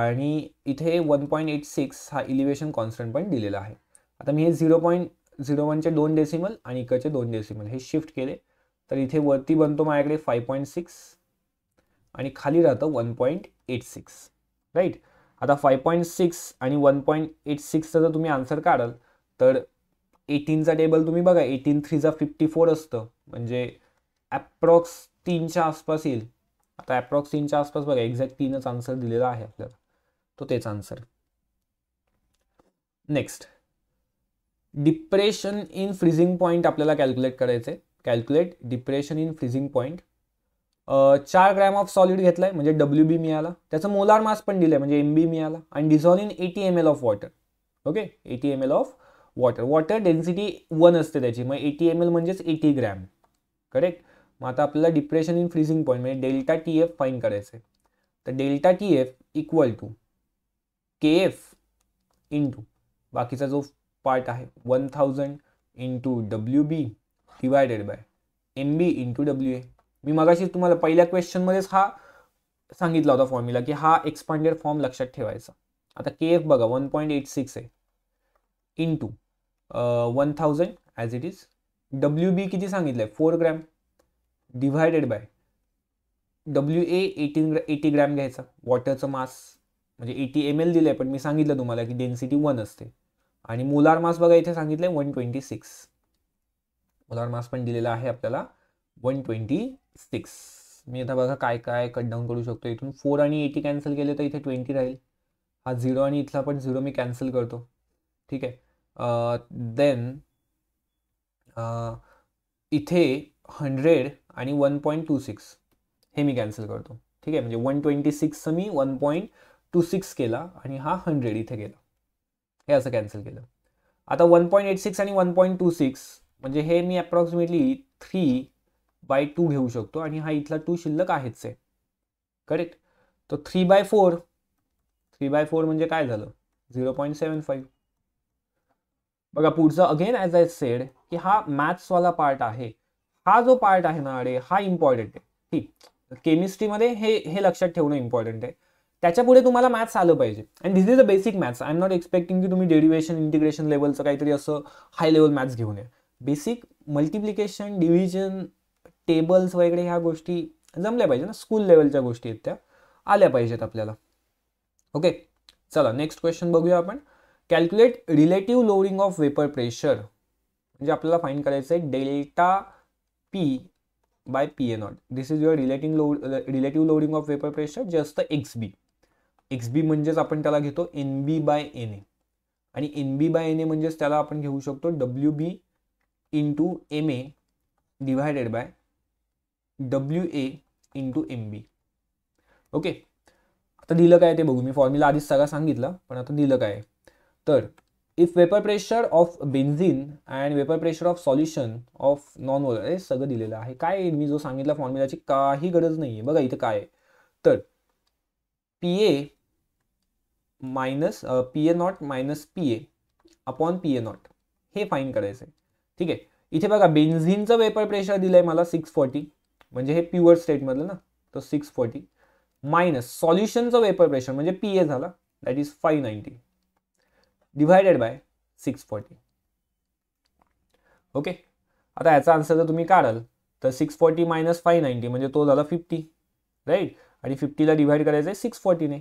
आणि इथे वन पॉईंट एट सिक्स हा elevation constant पण दिलेला आहे आता मी हे झिरो पॉईंट झिरो वनचे दोन डेसिमल आणि इकडचे दोन डेसिमल हे शिफ्ट केले तर इथे वरती बनतो माझ्याकडे फाय पॉईंट सिक्स आणि खाली राहतं one point eight six right आता फाय पॉईंट सिक्स आणि वन पॉईंट एट सिक्सचा जर तुम्ही आन्सर काढाल तर एटीनचा टेबल तुम्ही बघा एटीन थ्रीचा फिफ्टी फोर असतं म्हणजे ॲप्रॉक्स तीनच्या आसपास येईल आता ॲप्रॉक्स तीनच्या आसपास बघा एक्झॅक्ट तीनच आन्सर दिलेला आहे आपल्याला तो तेच answer next depression in freezing point आपल्याला कॅल्क्युलेट करायचे calculate depression in freezing point चार ग्रॅम ऑफ सॉलिड घेतला आहे म्हणजे डब्ल्यू बी मिळाला त्याचं मोलार मास पण दिलं आहे म्हणजे एम बी मिळाला आणि dissolve in eighty M L of water okay eighty M L of water water density one असते त्याची मग एटी एम एल म्हणजेच एटी ग्रॅम करेक्ट मग आता आपल्याला डिप्रेशन इन फ्रीजिंग पॉईंट म्हणजे डेल्टा टी एफ फाईन करायचं आहे तर delta T F equal to K F into बाकीचा जो पार्ट आहे one thousand into W B divided by M B into W A मी मगाशी तुम्हाला पहिल्या क्वेश्चनमध्येच हा सांगितला होता फॉर्म्युला की हा एक्सपांडेड फॉर्म लक्षात ठेवायचा आता के एफ बघा वन पॉईंट एट सिक्स आहे into one thousand as it is W B किती सांगितलं आहे four gram divided by W eighteen gram eighty gram घ्यायचा वॉटरचं मास म्हणजे एटी एम एल दिलं आहे पण मी सांगितलं तुम्हाला की डेन्सिटी वन असते आणि मोलार मास बघा इथे सांगितलं आहे one twenty six molar mass पण दिलेला आहे आपल्याला वन ट्वेंटी सिक्स मी आता बघा काय काय कट डाऊन करू शकतो इथून फोर आणि एटी कॅन्सल केले तर इथे ट्वेंटी राहील हा झिरो आणि इथला पण झिरो मी कॅन्सल करतो ठीक आहे देन इथे हंड्रेड आणि वन पॉईंट टू सिक्स हे मी कॅन्सल करतो ठीक आहे म्हणजे वन ट्वेंटी सिक्सचं मी वन पॉईंट टू सिक्स केला आणि हा हंड्रेड इथे गेला हे असं कॅन्सल केलं आता वन पॉईंट एट सिक्स आणि वन पॉईंट टू सिक्स म्हणजे हे मी अप्रॉक्सिमेटली थ्री बाय टू घेऊ शकतो आणि हा इथला टू शिल्लक आहेच आहे करेक्ट तर three by four three by four म्हणजे काय झालं झिरो पॉईंट सेवन फाईव्ह बघा पुढचं अगेन ॲज आय सेड की हा मॅथ्सवाला पार्ट आहे हा जो पार्ट आहे ना अरे हा इम्पॉर्टंट आहे ठीक केमिस्ट्रीमध्ये हे हे लक्षात ठेवणं इम्पॉर्टंट आहे त्याच्या पुढे तुम्हाला मॅथ्स आलं पाहिजे and this is a basic maths I am not expecting की तुम्ही डेरिवेशन इंटिग्रेशन लेवलचं काहीतरी असं हाय लेवल मॅथ्स घेऊन या बेसिक मल्टिप्लिकेशन डिव्हिजन टेबल्स वगैरे ह्या गोष्टी जमल्या पाहिजे ना स्कूल लेवलच्या गोष्टी आहेत त्या आल्या पाहिजेत आपल्याला ओके चला नेक्स्ट क्वेश्चन बघूया आपण calculate relative lowering of vapour pressure म्हणजे आपल्याला फाईन करायचं आहे delta P by P A naught this is your relating low relative loading of vapour pressure जे असतं एक्स बी एक्स बी म्हणजेच आपण त्याला घेतो N B by N A आणि N B by N A म्हणजेच त्याला आपण घेऊ शकतो W B into M A divided by W A into M B okay आता दिलं काय ते बघू मी फॉर्म्युला आधीच सगळं सांगितलं पण आता दिलं काय तर if vapour pressure of benzene and vapour pressure of solution of non वॉलर हे सगळं दिलेलं आहे काय मी जो सांगितला फॉर्म्युलाची काही गरज नाही आहे बघा इथं काय तर P A minus P A naught minus P A upon P A naught हे फाईन करायचं आहे ठीक आहे इथे बघा बेन्झिनचं वेपर प्रेशर दिलं आहे मला सिक्स फॉर्टी म्हणजे हे प्युअर स्टेटमधलं ना तर सिक्स फोर्टी मायनस सॉल्युशनचं वेपर प्रेशर म्हणजे पी ए झाला that is five ninety divided by six forty okay आता याचा आन्सर जर तुम्ही काढाल तर six forty minus five ninety म्हणजे तो झाला फिफ्टी राईट आणि फिफ्टीला डिवाईड करायचं आहे सिक्स फोर्टीने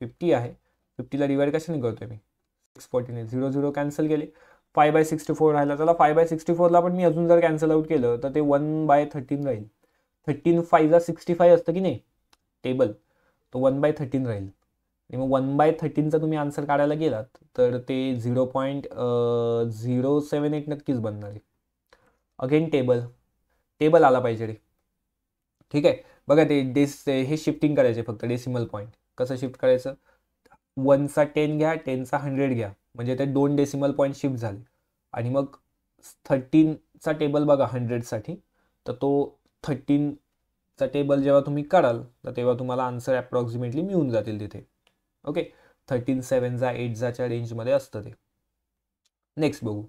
फिफ्टी आहे फिफ्टीला डिवाईड कशाने करतोय मी सिक्स फोर्टीने झिरो झिरो कॅन्सल केले फाय बाय सिक्स्टी फोर राहिला चला फाय बाय सिक्स्टी फोरला पण मी अजून जर कॅन्सल आउट केलं तर ते वन बाय थर्टीन राहील थर्टीन फायला सिक्स्टी फाय असतं की नाही टेबल तो वन बाय थर्टीन राहील आणि मग वन बाय थर्टीनचा तुम्ही आन्सर काढायला गेलात तर ते zero point zero seven eight नक्कीच बनणार आहे अगेन टेबल टेबल आला पाहिजे रे ठीक आहे बघा ते डेस हे शिफ्टिंग करायचे फक्त डेसिमल पॉईंट कसं शिफ्ट करायचं वनचा टेन घ्या टेनचा हंड्रेड घ्या म्हणजे ते दोन डेसिमल पॉईंट शिफ्ट झाले आणि मग थर्टीनचा टेबल बघा हंड्रेडसाठी तर तो थर्टीनचा टेबल जेव्हा तुम्ही काढाल तर तेव्हा तुम्हाला आन्सर अप्रॉक्सिमेटली मिळून जातील तिथे ओके थर्टीन सेवन जा एट जाच्या रेंजमध्ये असतं ते नेक्स्ट बघू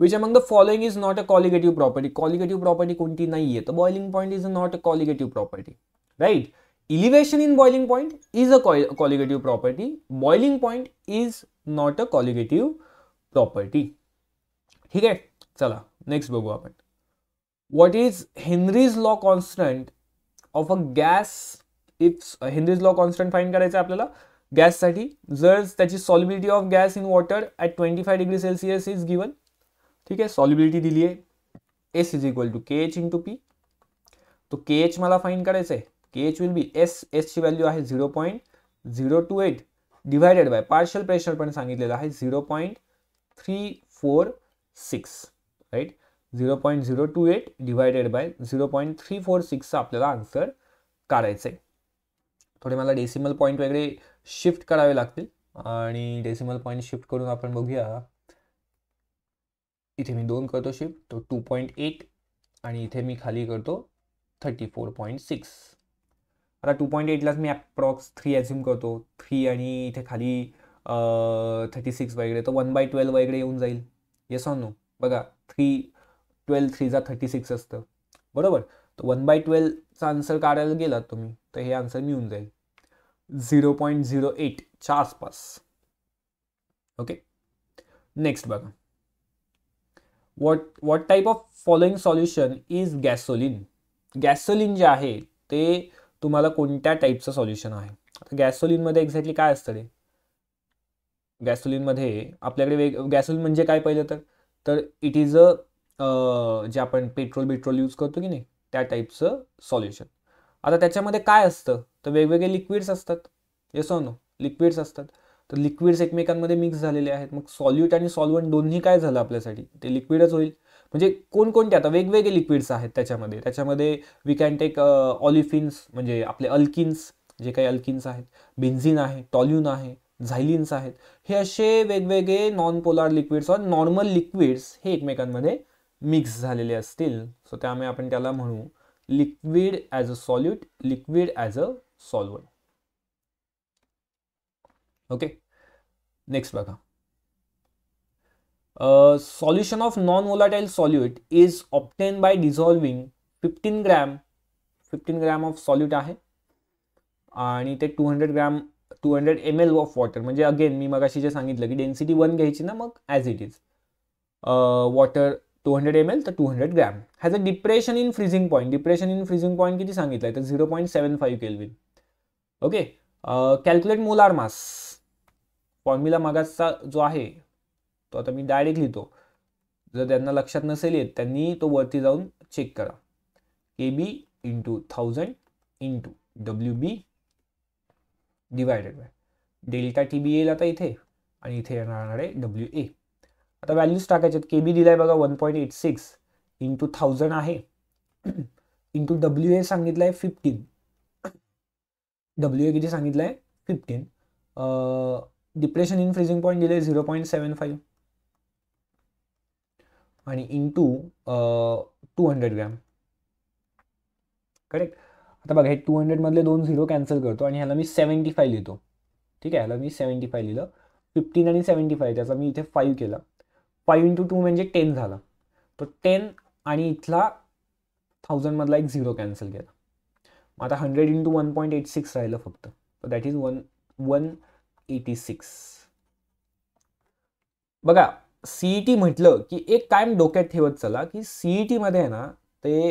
which among the following is not a colligative property colligative property कोणती नाही आहे तर boiling point is not a colligative property right elevation in boiling point is a colligative property boiling point is not a colligative property ठीक आहे चला next बघू आपण what is Henry's law constant of a gas if Henry's law constant find करायचं आपल्याला गॅससाठी जर त्याची solubility of gas in water at twenty five degree Celsius is given ठीक आहे सॉलिबिलिटी दिली आहे S is equal to K H in to पी तो के एच मला फाईन करायचं आहे K H will be S एसची व्हॅल्यू आहे zero point zero two eight divided by partial pressure पण सांगितलेलं आहे zero point three four six right zero point zero two eight divided by zero point three four सिक्सचा आपल्याला answer काढायचं आहे थोडे मला डेसिमल पॉईंट वगैरे शिफ्ट करावे लागतील आणि डेसिमल पॉईंट शिफ्ट करून आपण बघूया इथे मी दोन करतो शिफ्ट तो टू पॉईंट एट आणि इथे मी खाली करतो थर्टी फोर पॉईंट सिक्स आता टू पॉईंट एटलाच मी ॲप्रॉक्स थ्री ॲझ्युम करतो थ्री आणि इथे खाली थर्टी सिक्स वगैरे तर वन बाय ट्वेल्व वगैरे येऊन जाईल येस ऑन नो बघा थ्री ट्वेल्व थ्रीचा थर्टी सिक्स असतं बरोबर तर वन बाय ट्वेल्वचा आन्सर काढायला गेलात तुम्ही तर हे आन्सर मिळून जाईल झिरो पॉईंट झिरो एटच्या आसपास ओके नेक्स्ट बघा what what type of following solution is gasoline gasoline जे आहे ते तुम्हाला कोणत्या टाईपचं सॉल्युशन आहे आता गॅसोलिनमध्ये एक्झॅक्टली काय असतं रे गॅसोलिनमध्ये आपल्याकडे वेग गॅसोलिन म्हणजे काय पहिलं तर तर इट इज अ जे आपण पेट्रोल पेट्रोल यूज करतो की नाही त्या टाईपचं सॉल्युशन आता त्याच्यामध्ये काय असतं तर वेगवेगळे लिक्विड्स असतात येसो नो लिक्विड्स असतात तर लिक्विड्स एकमेकांमध्ये मिक्स झालेले आहेत मग सॉल्युट आणि सॉल्वंट दोन्ही काय झालं आपल्यासाठी ते लिक्विडच होईल म्हणजे कोणकोणते आता वेगवेगळे लिक्विड्स आहेत त्याच्यामध्ये त्याच्यामध्ये वी कॅन टेक ऑलिफिन्स म्हणजे आपले अल्किन्स जे काही अल्किन्स आहेत बेन्झिन आहे टॉल्युन आहे झायलिन्स आहेत हे असे वेगवेगळे नॉन पोलार लिक्विड्स और नॉर्मल लिक्विड्स हे एकमेकांमध्ये मिक्स झालेले असतील सो त्यामुळे आपण त्याला म्हणू liquid as a solute liquid as a solvent okay next a uh, solution of non-volatile solute is obtained by dissolving 15 gram 15 gram of solute आहे आणि ते 200 gram 200 ml of water water म्हणजे अगेन मी मगाशी जे सांगितलं की डेन्सिटी वन घ्यायची ना मग as it is water hundred M L तर two hundred gram has a depression in freezing point depression in freezing point किती सांगितलं आहे तर zero point seven five kelvin okay calculate molar mass formula मागासचा जो आहे तो आता मी डायरेक्ट लिहितो जर त्यांना लक्षात नसेल येत त्यांनी तो वरती जाऊन चेक करा K B into thousand into W B divided by delta T B येईल आता इथे आणि इथे येणार आहे डब्ल्यू ए आता व्हॅल्यूज टाकायचे के बी दिलाय बघा one point eight six into thousand आहे इंटू डब्ल्यू ए सांगितलं आहे फिफ्टीन डब्ल्यू ए किती सांगितलं आहे fifteen depression in freezing point दिले झिरो पॉईंट सेवन फाईव्ह आणि into two hundred gram correct आता बघा हे टू हंड्रेडमधले दोन झिरो कॅन्सल करतो आणि ह्याला मी सेवन्टी फाय लिहितो ठीक आहे ह्याला मी सेवन्टी फाय लिहिलं फिफ्टीन आणि सेवन्टी फाय त्याचा मी इथे फाईव्ह केला फाईव्ह इंटू टू म्हणजे टेन झाला तो टेन आणि इथला थाउजंडमधला एक झिरो कॅन्सल केला मग आता hundred into one point eight six राहिलं फक्त that is one one eighty six बघा सीई टी e म्हटलं की एक कायम डोक्यात ठेवत चला की सीई टीमध्ये e आहे ना ते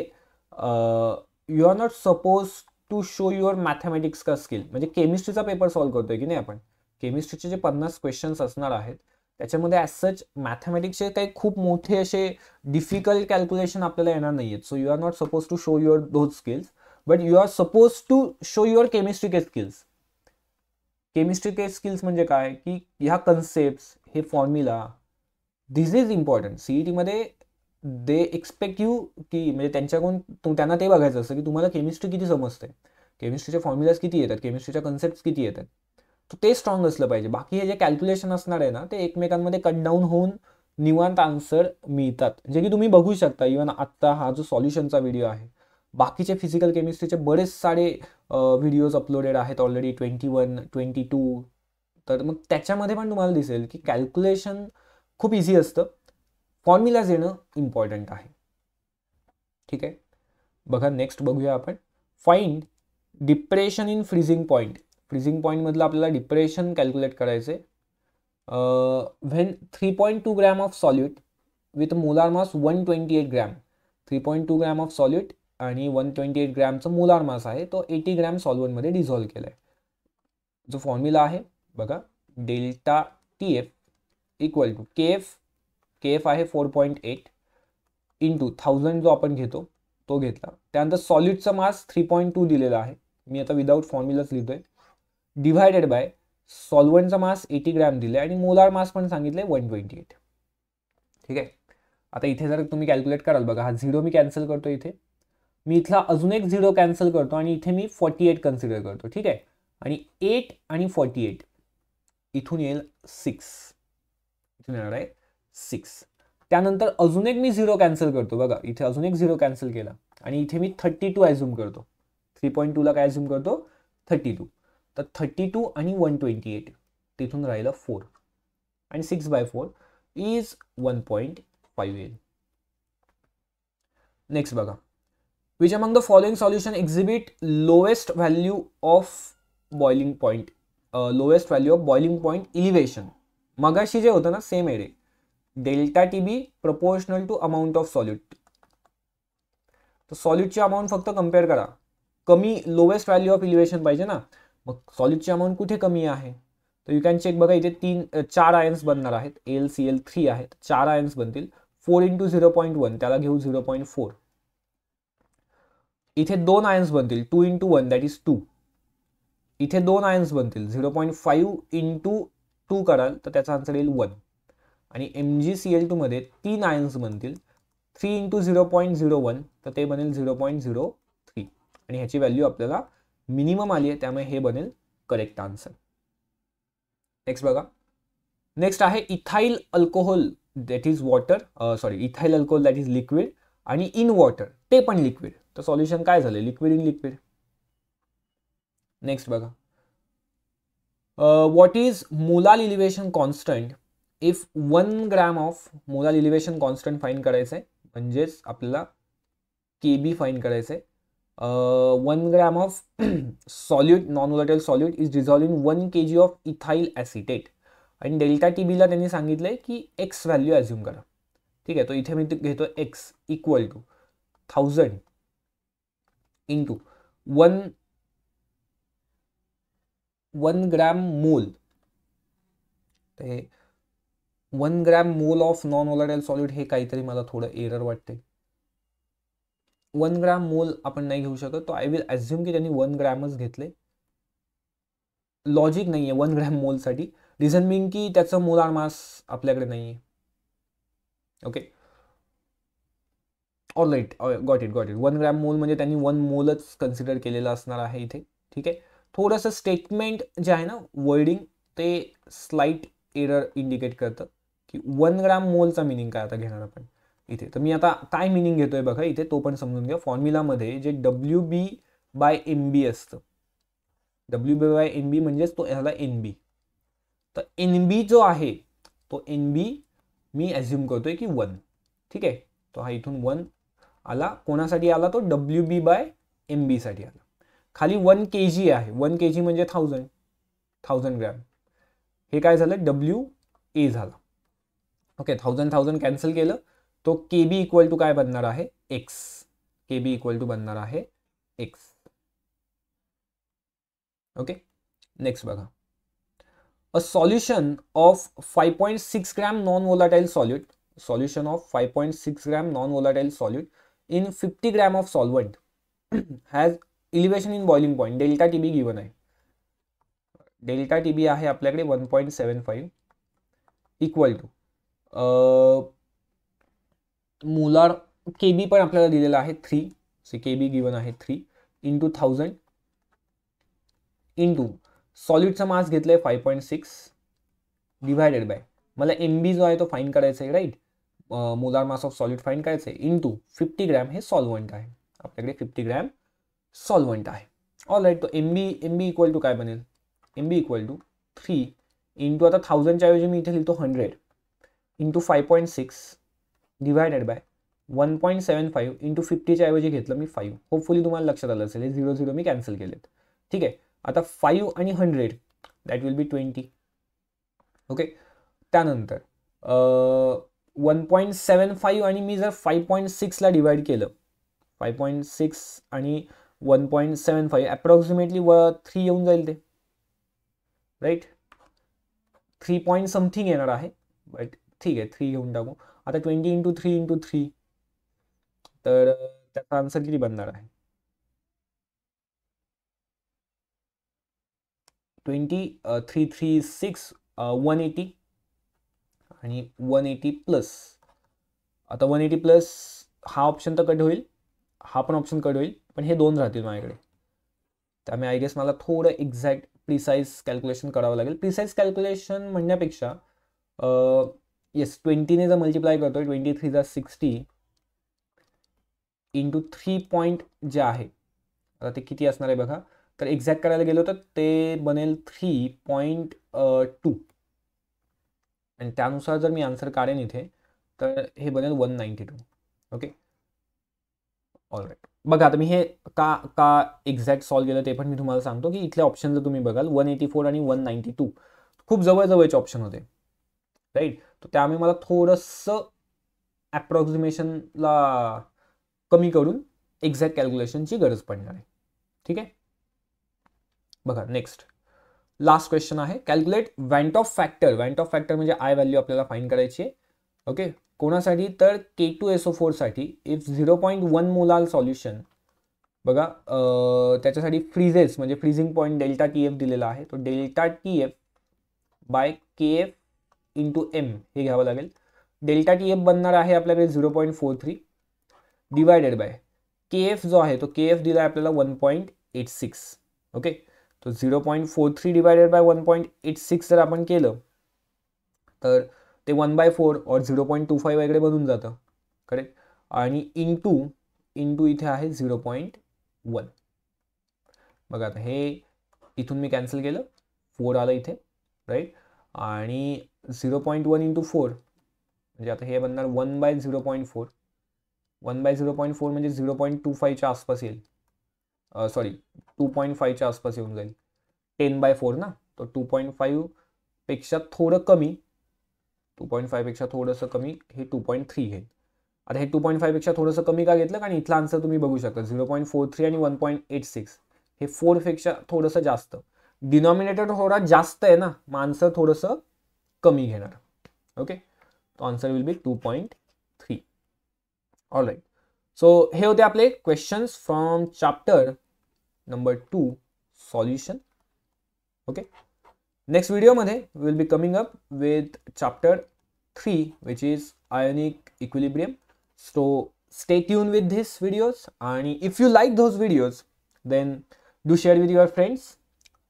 you are not suppose to show your mathematics का स्किल म्हणजे केमिस्ट्रीचा पेपर सॉल्व्ह करतोय की नाही आपण केमिस्ट्रीचे जे पन्नास क्वेश्चन्स असणार आहेत त्याच्यामध्ये ॲज सच मॅथमॅटिक्सचे काही खूप मोठे असे डिफिकल्ट कॅल्क्युलेशन आपल्याला येणार नाही आहेत so you are not suppose to show your those skills but you are suppose to show your chemistry के स्किल्स केमिस्ट्री के स्किल्स म्हणजे काय की ह्या कन्सेप्ट हे फॉर्म्युला दिस इज इम्पॉर्टंट सीईटीमध्ये दे एक्सपेक्ट यू की म्हणजे त्यांच्याकडून त्यांना ते बघायचं असतं की तुम्हाला केमिस्ट्री किती समजते केमिस्ट्रीचे फॉर्म्युलाज किती येतात केमिस्ट्रीच्या कन्सेप्ट किती येतात ते स्ट्रॉंग असलं पाहिजे बाकी हे जे कॅल्क्युलेशन असणार आहे ना ते एकमेकांमध्ये कट डाऊन होऊन निवांत आन्सर मिळतात जे की तुम्ही बघू शकता इवन आत्ता हा जो सॉल्युशनचा व्हिडिओ आहे बाकीचे फिजिकल केमिस्ट्रीचे बरेच सारे व्हिडिओज अपलोडेड आहेत already twenty one twenty two तर मग त्याच्यामध्ये पण तुम्हाला दिसेल की कॅल्क्युलेशन खूप इझी असतं फॉर्म्युलाज येणं इम्पॉर्टंट आहे ठीक आहे बघा नेक्स्ट बघूया आपण find depression in freezing point freezing पॉईंटमधलं आपल्याला डिप्रेशन कॅल्क्युलेट करायचं आहे when three point two gram of solute with molar mass one twenty eight gram three point two gram of solute आणि वन ट्वेंटी एट ग्रॅमचं molar mass आहे तो eighty gram सॉल्वनमध्ये dissolve केला आहे जो फॉर्म्युला आहे बघा delta T F equal to K F K F आहे four point eight two thousand जो आपण घेतो तो घेतला त्यानंतर सॉलिडचा मास थ्री पॉईंट टू दिलेला आहे मी आता विदाउट फॉर्म्युलाच लिहितो आहे डिव्हायडेड बाय सॉल्वंटचा मास एटी ग्रॅम दिला आणि मोलार मास पण सांगितले वन ट्वेंटी एट ठीक आहे आता इथे जर तुम्ही कॅल्क्युलेट कराल बघा हा झिरो मी कॅन्सल करतो इथे मी इथला अजून एक झिरो कॅन्सल करतो आणि इथे मी फॉर्टी एट कन्सिडर करतो ठीक आहे आणि एट आणि फॉर्टी एट इथून येईल सिक्स इथून येणार आहे सिक्स त्यानंतर अजून एक मी झिरो कॅन्सल करतो बघा इथे अजून एक झिरो कॅन्सल केला आणि इथे मी थर्टी टू ॲझ्युम करतो थ्री पॉईंट टूला काय ॲझ्युम करतो थर्टी टू तर थर्टी टू आणि वन ट्वेंटी एट तिथून राहिलं four and six by four is one point five येईल नेक्स्ट बघा which among the following solution exhibit lowest value of boiling point lowest value of boiling point elevation मगाशी जे होतं ना same एरे delta T B proportional to amount of solute तर सॉल्यूटची amount फक्त compare करा कमी लोएस्ट व्हॅल्यू ऑफ इलिव्हेशन पाहिजे ना मग सॉलिडची अमाऊंट कुठे कमी आहे तर यू कॅन चेक बघा इथे तीन चार आयन्स बनणार आहेत एल सी एल थ्री आहेत चार आयन्स बनतील four into zero point one त्याला घेऊ झिरो पॉईंट फोर इथे दोन आयन्स बनतील two into one that is two इथे दोन आयन्स बनतील zero point five into two कराल तर त्याचा आन्सर येईल वन आणि एम जी सी एल टूमध्ये तीन आयन्स बनतील three into zero point zero one तर ते बनेल झिरो पॉईंट झिरो थ्री आणि ह्याची व्हॅल्यू आपल्याला मिनिमम आली आहे त्यामुळे हे बनेल करेक्ट आन्सर नेक्स्ट बघा नेक्स्ट आहे ethyl alcohol that is water sorry ethyl alcohol that is liquid आणि इन वॉटर ते पण लिक्विड तर सॉल्युशन काय झालं लिक्विड इन लिक्विड नेक्स्ट बघा what is molal elevation constant if one gram of molal elevation constant find करायचं आहे म्हणजेच आपल्याला के बी फाईन करायचं आहे one gram of solute non non solute is dissolve in one K G of ethyl acetate आणि delta T बीला त्यांनी सांगितलं आहे की एक्स व्हॅल्यू ॲझ्युम करा ठीक आहे तो इथे मी घेतो X equal to thousand into one one gram mole ते one gram mole of non volatile solid हे काहीतरी मला थोडं एरर वाटते वन ग्रॅम मोल आपण नाही घेऊ शकत तो आय विल ॲझ्युम की त्यांनी वन ग्रॅमच घेतले लॉजिक नाही आहे वन ग्रॅम मोलसाठी रिझन बिंग की त्याचं मोलार मास आपल्याकडे नाही आहे okay all right got it got it one gram mole म्हणजे त्यांनी वन मोलच कन्सिडर केलेलं असणार आहे इथे ठीक आहे थोडंसं स्टेटमेंट जे आहे ना वर्डिंग ते स्लाईट एरर इंडिकेट करतं की वन ग्रॅम मोलचा मिनिंग काय आता घेणार आपण इथे तर मी आता काय मिनिंग घेतोय बघा इथे तो पण समजून घ्या फॉर्म्युलामध्ये जे W B by M B असतं W B by M B म्हणजेच तो ह्याला एन बी तर एन बी जो आहे तो एन बी मी ॲझ्युम आहे की वन ठीक आहे तो हा इथून वन आला कोणासाठी आला तो डब्ल्यू बी बाय एम बीसाठी आला खाली वन के जी आहे वन के जी म्हणजे थाउजंड थाउजंड ग्रॅम हे काय झालं डब्ल्यू ए झाला ओके थाउजंड थाउजंड कॅन्सल केलं तो के बी इक्वल टू का बनणार है X K B equal to बनना है एक्स ओके नेक्स्ट बघा a solution of 5.6 point six gram non volatile solute solution of 5.6 point six gram non volatile solute in fifty gram of solvent has elevation in boiling point delta TB given है delta TB है अपने क्या one point seven five equal to molar K B पण आपल्याला दिलेला आहे three C K be given आहे three into thousand into सॉलिडचा मास घेतलाय आहे five point six divided by मला एम बी जो आहे तो फाईन करायचा आहे right molar mass of solid find करायचं आहे इंटू फिफ्टी ग्रॅम हे सॉल्वंट आहे आपल्याकडे फिफ्टी ग्रॅम सॉल्वंट आहे ऑल राईट तो M B M B equal to काय बनेल M B equal to three into आता थाउजंडच्या ऐवजी मी इथे लिहितो hundred into five point six divided by one point seven five into फिफ्टीच्या ऐवजी घेतलं मी फाईव्ह होपफुली तुम्हाला लक्षात आलं असेल हे झिरो झिरो मी कॅन्सल केलेत ठीक आहे आता फाईव्ह आणि hundred that will be twenty okay त्यानंतर वन पॉईंट सेवन फाईव्ह आणि मी जर फाईव्ह पॉईंट सिक्सला डिवाईड केलं फाईव्ह पॉईंट सिक्स आणि one point seven five approximately व थ्री येऊन जाईल ते राईट थ्री पॉईंट समथिंग येणार आहे बट ठीक आहे थ्री घेऊन टाकू आता twenty into three into three तर त्याचा आन्सर किती बनणार आहे twenty three three six one eighty आणि वन एटी प्लस आता वन एटी प्लस हा ऑप्शन तर कट होईल हा पण ऑप्शन कट होईल पण हे दोन राहतील माझ्याकडे त्यामुळे आय गेस मला थोडं एक्झॅक्ट प्रिसाईज कॅल्क्युलेशन करावं लागेल प्रिसाईज कॅल्क्युलेशन म्हणण्यापेक्षा येस ट्वेंटीने जर मल्टिप्लाय करतो ट्वेंटी थ्री जर सिक्स्टी इंटू थ्री पॉईंट जे आहे आता ते किती असणार आहे बघा तर एक्झॅक्ट करायला गेलो तर ते बनेल थ्री पॉईंट टू आणि त्यानुसार जर मी आन्सर काढेन इथे तर हे बनेल one ninety two okay all right बघा आता मी हे का का एक्झॅक्ट सॉल्व्ह केलं ते पण मी तुम्हाला सांगतो की इथल्या ऑप्शन जर तुम्ही बघाल वन एटी फोर आणि वन नाईन्टी टू खूप जवळजवळचे ऑप्शन होते राईट तर त्यामुळे मला थोडंसं ॲप्रॉक्झिमेशनला कमी करून एक्झॅक्ट कॅल्क्युलेशनची गरज पडणार आहे ठीक आहे बघा नेक्स्ट लास्ट क्वेश्चन आहे calculate van't of factor van't of factor म्हणजे आय व्हॅल्यू आपल्याला फाईन करायची आहे ओके कोणासाठी तर के टू एसओ फोरसाठी if zero point one molal solution बघा त्याच्यासाठी फ्रीजेस म्हणजे freezing point delta T F दिलेला आहे तो delta T F by K F into M हे घ्यावं लागेल डेल्टा टी एफ बनणार आहे आपल्याकडे zero point four three divided bye K F जो आहे तो के एफ दिला आहे आपल्याला one point eight six okay तो zero point four three divided by one point eight six जर आपण केलं तर ते वन बाय फोर और झिरो पॉईंट टू फाईव्ह वगैरे बनून जातं करेक्ट आणि इन टू इन टू इथे आहे झिरो पॉईंट वन बघा आता हे इथून मी कॅन्सल केलं फोर आलं इथे राईट आणि zero point one into four म्हणजे आता हे बनणार one by zero point four one by zero point four म्हणजे झिरो पॉईंट टू फायच्या आसपास येईल सॉरी टू पॉईंट फाईव्हच्या आसपास येऊन जाईल टेन बाय फोर ना तर टू पॉईंट फाईव्ह पेक्षा थोडं कमी टू पॉईंट फायव्हपेक्षा थोडंसं कमी हे टू पॉईंट थ्री आहे आता हे टू पॉईंट फायव्हपेक्षा थोडंसं कमी का घेतलं कारण इथला आन्सर तुम्ही बघू शकता झिरो पॉईंट फोर थ्री आणि वन पॉईंट एट सिक्स हे फोरपेक्षा थोडंसं जास्त डिनॉमिनेटर थोडा जास्त आहे ना मग आन्सर थोडंसं कमी घेणार ओके तो answer will be two point three all right so हे होते आपले questions from chapter number two solution okay next व्हिडिओमध्ये will be coming up with chapter three which is ionic equilibrium so stay tune with this videos आणि if you like those videos then do share with your friends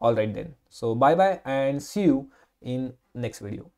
all right then so bye bye and see you in next video